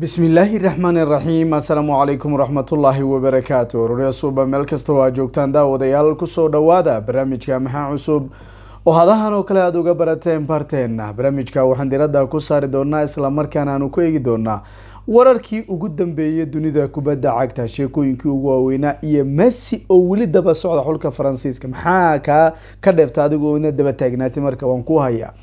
bismillaahi raxmaan iraxiim assalaamu calaykum waraxmatullaahi wabarakaatu roreya suuba meel kasta oo aa joogtaan daawadayaal kusoo dhowaada barnaamijka maxaa cusub oo hadahan oo kale aada uga barateen barteenna barnaamijka waxaan diradda ku saari doonaa islamarkaana aanu ku eegi doonaa wararkii ugu dambeeyay dunida kubadda cagta sheekooyinkii ugu waaweynaa iyo messi oo weli daba socda xulka faransiiska maxaa kaa ka dheefta adigoo ina daba taagnaatay marka waan ku hayaa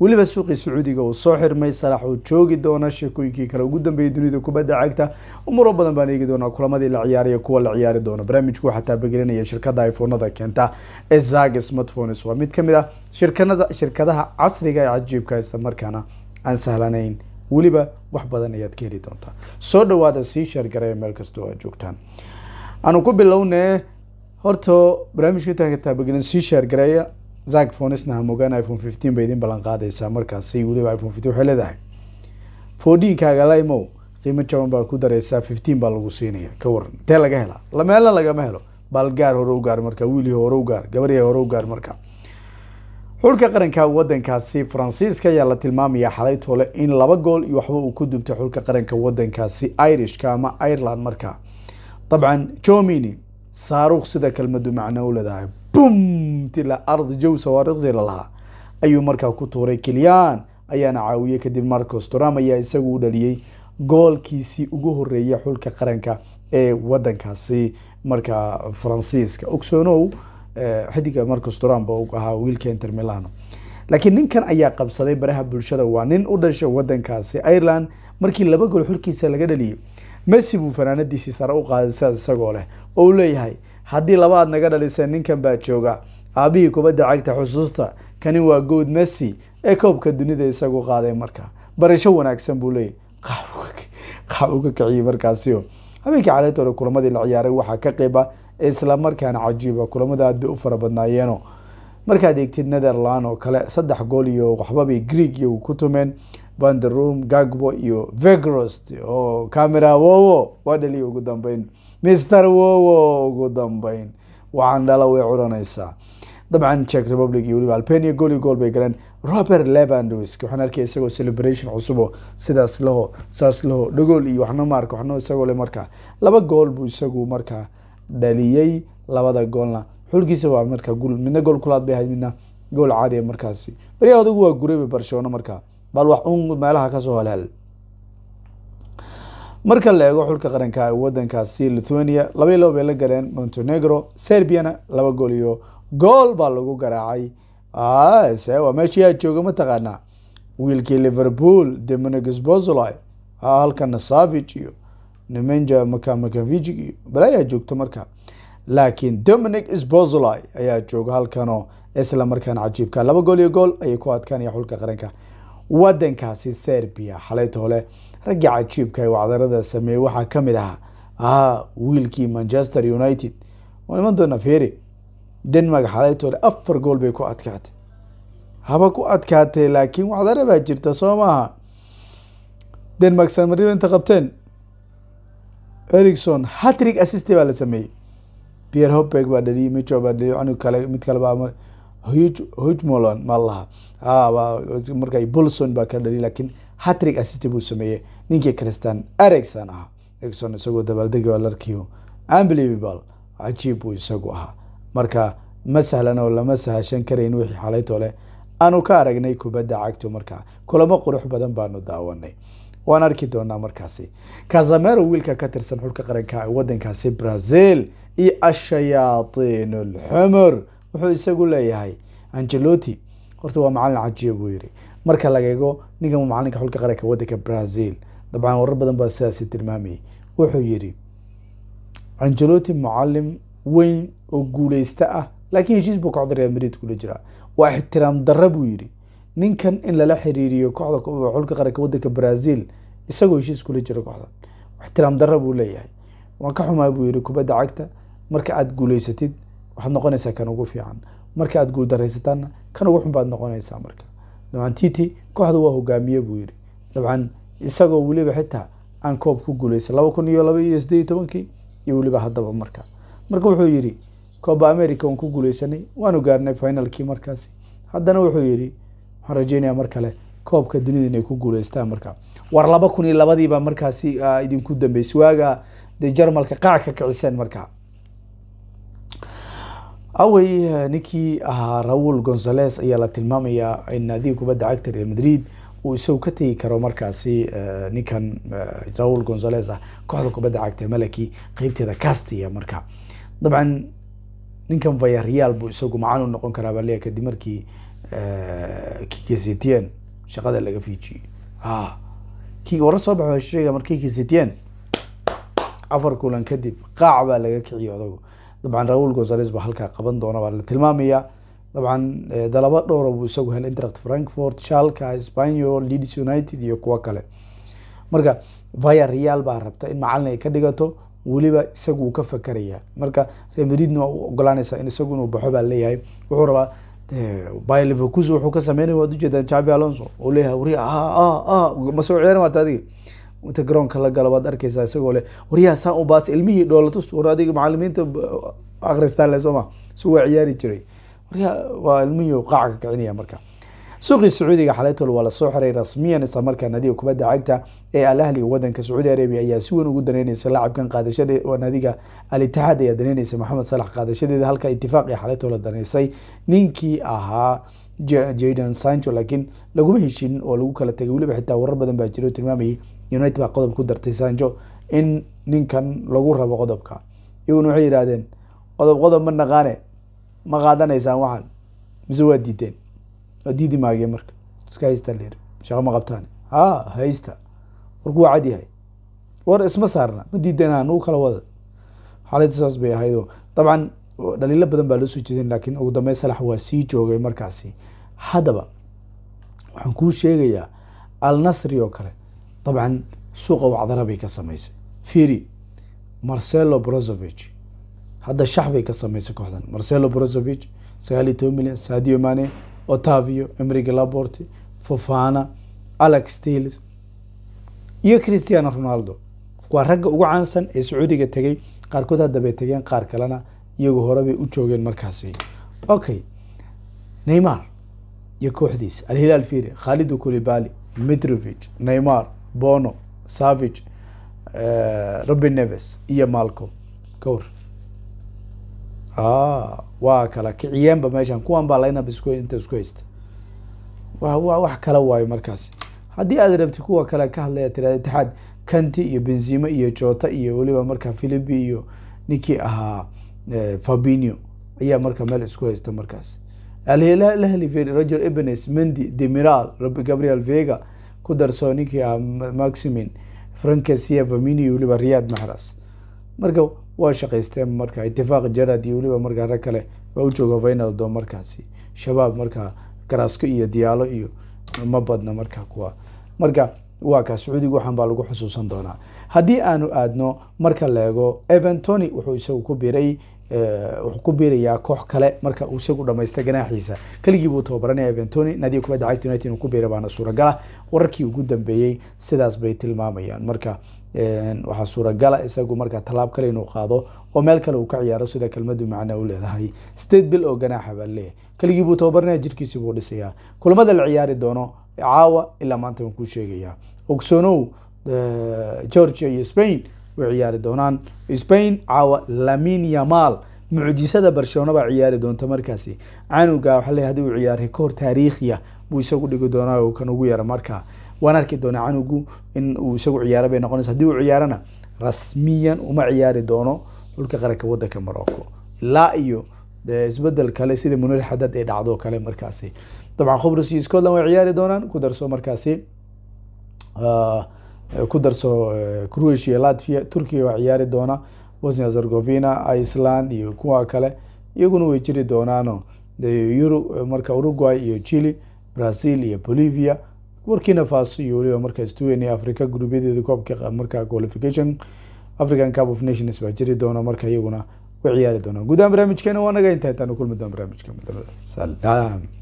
weliba suuqii sacuudiga uu soo xirmay salaax uu joogi doona sheekooyinkii kale ugu dambeeyay dunida kubadda cagta umuuro badan baan eegi doonaa kulamadii la ciyaariya kuwa la ciyaari doona barnaamijku xataa bagelinaya shirkadda ifoonada keenta ee smartphones waa mid ka mid ah shirkanada shirkadaha casriga ee cajiibka islamarkaana aan sahlanayn weliba wax badan ayaad ka heli doontaa soo dhawaada sii sheergaraya meel kastoo aad joogtaan aanu ku bilownee horta barnaamijka intaan taabagelin sii sheergareeya zac fonisna hamogaan iphone fifteen bay idin ballan qaadaysaa markaasi weliba iphone fifteen waxay leedahay fourteenkaaga limow qiimo jaban baa ku dareysaa fifteen baa lagu siinaya ka waran intee laga helaa lameelna lagama helo baal gaar hore u gaar marka wiilii hore u gaar gabaryahay hore u gaar marka xulka qaranka wadankaasi faransiiska ayaa la tilmaamayaa xalay in laba gool iyo waxba uu ku dubtay xulka qaranka wadankaasi irishka ama ireland marka dabcan jomini saaruuq sida kelmadu macno u leedahay bumti la ardi jow sawaariqdii lalahaa ayuu markaa ku tuuray kilyaan ayaana caawiyey kadib marcos tram ayaa isagu u dhaliyey goolkiisii ugu horeeyay xulka qaranka ee wadankaasi markaa faransiiska ogsoonow eh, xidiga marcos tram oo ahaa wiilka inter milano laakiin ninkan ayaa qabsaday baraha bulshada waa nin u dhashay wadankaasi ireland markii laba gool xulkiisa laga dhaliyey messi buu fanaanadiisii sare u qaaday sidaas isagoo leh oo u leeyahay haddii laba aad naga dhaliseen ninkan baa jooga aabihii kubadda cagta xusuusta kani waa good messi ee koobka dunida isagu qaaday markaa barasho wanaagsan buu leeyahy qax uga kiciyey markaasio habeenkii caleynta kulamadii la ciyaaray waxaa ka qeyba islamarkaana cajiiba ah. kulamada aad bay u fara badnaayeeno markaad eegtid netherland oo kale saddex gool iyo waxbabay greeg iyo ku tumeen vanderom gagbo iyo vegrost oo camera wowo waa dhaliya ugu dambeyn mister wowo ugu dambeyn waxaan dhala way curanaysaa dabcan jek republic iyo weliba albania gooli gool bay galeen robert levandosk waxaan arkay isagoo celebration cusub oo sidaas laho saas laho dhagool iyo waxna maark waxna isagoo le markaa laba gool buu isagu markaa dhaliyey labada goolna xulkiisa waa markaa gul midna gool kulaad bay ahayd midna gool caadiya ah markaasi baryaha adugu waa gurayba barcelona markaa bal wax un meelaha kasoo halhal marka la eego xulka qaranka ee wadankaasi lithuania laba iyo laba bay la galeen montenegro serbiana laba gool iyo gool baa lagu garaacay ah, se waa meeshii yaa jooga mataqaanaa wiilkii liverpool demonegus bozoli ah, halkana savage iyo nemenja makamakavijig iyo bala ayaa joogta marka laakiin dominic sbozoli ayaa jooga halkano isla markaana cajiibka laba gool iyo gool ayay ku adkaanaya xulka qaranka wadankaasi serbia xalayta hole raggi cajiibka ay wacdarada sameeyey waxaa kamid ahaa ah wiilkii manchester united oo iman doona feri denmark xalaytoole afar gool bay ku adkaatay haba ku adkaatee laakiin wacdare baa jirta soo maaha denmark sanmariba inta qabteen ericson hatrig assiste baa la sameeyey pierre hopeg baa dhaliyey micho baa dhaliyey anug kale mid kale baa hug hugmolan ma laha ah, markay bolson baa ka dhaliyay lakiin hatrig assist buu sameeyey ninkii christan ericson ahaa ericson isagoo dabaaldegi walarkii unbelievable cajiib buu isagu ahaa marka ma sahlan oo lama sahashan karayn wixii xalayto leh aanu ka aragnay kubadda cagtu markaa kulamo qurux badan baanu daawanay waan arki doonaa markaasi kazamero wiilka ka tirsan xulka qaranka wadankaasi brazil iyo ashayaatiin alxumur wuxuu isagu leeyahay angelotti horta waa macalin cajiib buu yidhi marka laga eego ninkan macalinka xulka qaranka wadanka brazil dabcan warar badan baa sidaasi tilmaamayay wuxuu yidhi angelotti mucalim weyn oo guuleysta ah laakiin heshiis buu kooxda real madrid kula jiraa waa ixtiraam darra buu yidhi ninkan in lala xiriiriyo kooxda xulka qaranka waddanka brazil isagoo heshiis kula jira kooxdan ixtiraam darra buu leeyahay waan ka xumaa buu yidhi kubadda cagta marka aada guuleysatid waxaad noqonaysaa kan ugu fiican marka aada guuldaraysatanna kan ugu xun baad noqonaysaa marka dabcan titi kooxda waa hogaamiye buu yidhi dabcan isagoo weliba xitaa aan koob ku guuleysan laba kun iyo laba iyo sideed iyo tobankii iyo weliba haddaba markaa marka wuxuu yidhi kooba america waan ku guuleysanay waanu gaarnay finalkii markaasi haddana wuxuu yidhi waxaan rajeynaya mar kale koobka dunida inay ku guuleystaan markaa war laba kun iyo labadiiba markaasi ah, idinku dambeysay waaga dee jarmalka qaac ka kiciseen markaa awey eh, ninkii ahaa raul gonzales ayaa la tilmaamayaa in naadiga kubadda cagta real madrid uu isagu ka tegi karo markaasi eh, ninkan eh, raul gonzales ah kooxda kubadda cagta malaki qeybteeda castia marka dabcan ninkan vayareal buu isagu macan u noqon karaa bale kadib markii kkctn shaqada laga fiijiyey ah, warar soo bax sheega markii kkctn afar kulan kadib qaac baa laga kiciyo odagu dabcan raul gonzales ba halkaa qaban doona baa la tilmaamaya dabcan dalabo dhowra buu isagu helay interact frankfort shalka spaniol leeds united iyo kuwo kale marka via real baa rabta in macalin ay ka dhigato weliba isagu uu ka fakeraya marka remridna waa u ogolaanaysaa in isagu inuu baxo baa leeyahay wuxuu rabaa by wuxuu ka sameynaya waad ujeedaan javi alonso oo leeyahay wari ma soo ciyaari marta adiga inta garoonka la galo waad arkeysaa isagoo leh waryaa saan u ilmihii dhoolatus war adiga macalimiinta uh, akristaan le sooma su waa ciyaari jiray waryaa waa ilmihii qaaca ka kicinaya marka suuqii sacuudiga xalaytol waa lasoo xiray rasmiyan isla markaa nadiga kubadda cagta ee al ahli wadanka sacuudi arabia ayaa si weyn ugu daneyneysa laacabkan qaadashade nadiga al-itixaad ayaa daneyneysa maxamed salax qaadashadeeda halka itifaaq ee xalaytol daneysay ninkii ahaa jaydan sancho laakiin laguma heshin oo lagu kala tegay weliba xitaa warar badan baa jiro tilmaamayay united baa qodob ku dartay sanjo in ninkan lagu rabo qodobka iyaguna waxay yidhahdeen qodob qodob ma naqaane ma qaadanaysaan waxaan mise waa diideen waa diidi maagiye marka iska haysta la shaqo ma qabtaan ha haysta warku waa cad yahay war isma saarna ma diideen ha nagu kala wada xaaladda saas bay ahayd oo dabcan dhaliilo badan baa loo soo jeedin laakiin ugu dambeyn salax waa sii joogay markaasi haddaba waxaan kuu sheegayaa al nasri oo kale dabcan suuqa wacdara bay ka samaysay firi marcelo brozovich hadda shax bay ka samaysay kooxdan marcelo brozovich sagaal iyo toban milyan sadio mane otavio emriga laborte fofana alex tales iyo christiano ronaldo waa ragga ugu caansan ee sacuudiga tegay qaarkood hadda bay tageen qaar kalena iyagu horebay u joogeen markaasi okay neymar iyo kooxdiisa alhilaal firi khalidu kulibali mitrovic neymar bono savage robin neves iyo malcom kawar waa kala kiciyeenba meeshan kuwan baa linab isku inta isku haysta wax kala waayo markaasi haddii aada rabti kuwa kale ka hadlaya tira itixaad kanti iyo benzima iyo jota iyo weliba markaa philipi iyo ninkii ahaa e, fabinio ayaa markaa meel isku haysta markaas alhilahli roger ebenes mendi demiral gabriel vega ku darso ninkii ah maximin francas iyo famini iyo weliba riyaad maxras marka waa shaqaysteen marka itifaaq jarad iyo weliba markaa rag kale waa u jooga vinaldo markaasi shabaab markaa garaasko iyo diyaalo iyo ma badna marka kuwa marka waa kaa sacuudiga waxaan baa lagu xusuusan doonaa haddii aanu aadno marka leego eego eventoni wuxuu isagu ku biray wuxuu ku biirayaa koox kale marka uu isagu dhamaysta ganaaxiisa keligii buu tababaranaya bentoni naadiga kubadda cagta united inuu ku biira baana suuragala wararkii ugu dambeeyey sidaas bay tilmaamayaan marka waxaa suuragala isagu marka tallaab kale inuu qaado oo meel kale uu ka ciyaaro sida kelmadu macna u leedahay state bill oo ganaaxa baa leeyahay keligii buu tababaranaya jirkiisii buu dhisayaa kulamada la ciyaari doono caawa ilaa maanta waan kuu sheegayaa ogsoonow georgia iyo spain way ciyaari doonaan spain caawa lamin yamal mucjisada barcelona baa ciyaari doonta markaasi canuga waxa le hadii uu ciyaar koor taariikhiya buu isagu dhigi doonaa kan ugu yara markaa waan arki doonaa canugu in uu isagu ciyaara bay noqonaysa hadii uu ciyaarana rasmiyan uma ciyaari doono dhulka qaranka wadanka morocco ilaa iyo isbedel kale sida munir xadad ee dhacdo kale markaasi dabcan khubris iyo scotland way ciyaari doonaan ku darso markaasi ku darso croatia latvia turkiya waa ciyaari doona bosnia hergovina iceland iyo kuwa kale iyaguna way jiri doonaano yurub marka uruguay iyo chile brazil iyo bolivia burkina faso iyo weliba marka stweny africa gurubyadeeda koobka marka qualification african cup of nations baa jiri doona marka iyaguna way ciyaari doonaan guudahaan barnaamijkeena waa naga intaa intaanu kulmi doona barnaamijka mudamadasalaam